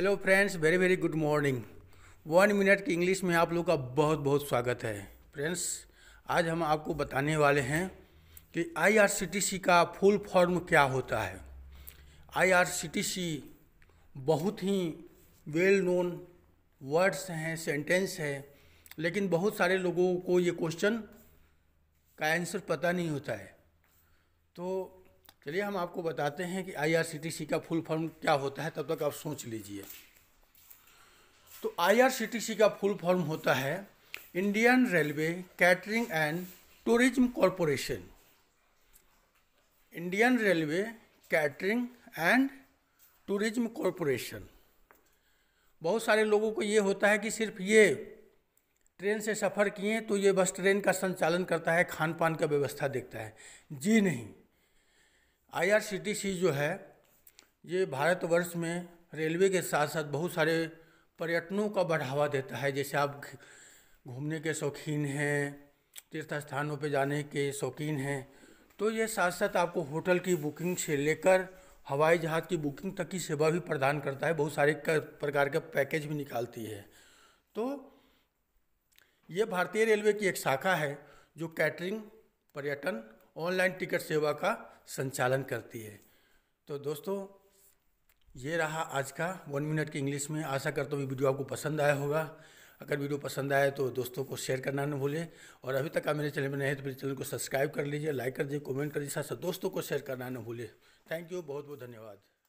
hello friends very very good morning one minute की English में आप लोग का बहुत बहुत स्वागत है फ्रेंड्स आज हम आपको बताने वाले हैं कि आईआरसीटीसी का फुल फॉर्म क्या होता है आईआरसीटीसी बहुत ही वेल नोन वर्ड्स हैं सेंटेंस है लेकिन बहुत सारे लोगों को ये क्वेश्चन का आंसर पता नहीं होता है तो चलिए हम आपको बताते हैं कि आईआरसीटीसी का फुल फॉर्म क्या होता है तब तक आप सोच लीजिए तो आईआरसीटीसी का फुल फॉर्म होता है Indian railway catering and tourism corporation Indian railway catering and tourism corporation बहुत सारे लोगों को ये होता है कि सिर्फ ये ट्रेन से सफ़र किए तो ये बस ट्रेन का संचालन करता है खान पान का व्यवस्था देखता है जी नहीं आईआरसीटीसी जो है ये भारतवर्ष में रेलवे के साथ साथ बहुत सारे पर्यटनों का बढ़ावा देता है जैसे आप घूमने के शौकीन हैं तीर्थ स्थानों पर जाने के शौकीन हैं तो ये साथ साथ आपको होटल की बुकिंग से लेकर हवाई जहाज़ की बुकिंग तक की सेवा भी प्रदान करता है बहुत सारे प्रकार के पैकेज भी निकालती है तो ये भारतीय रेलवे की एक शाखा है जो कैटरिंग पर्यटन ऑनलाइन टिकट सेवा का संचालन करती है तो दोस्तों ये रहा आज का वन मिनट की इंग्लिश में आशा करता हूँ वीडियो आपको पसंद आया होगा अगर वीडियो पसंद आए तो दोस्तों को शेयर करना न भूलें और अभी तक आप मेरे चैनल में नए हैं तो मेरे चैनल को सब्सक्राइब कर लीजिए लाइक कर दीजिए कमेंट कर दीजिए साथ साथ दोस्तों को शेयर करना न भूलें थैंक यू बहुत बहुत धन्यवाद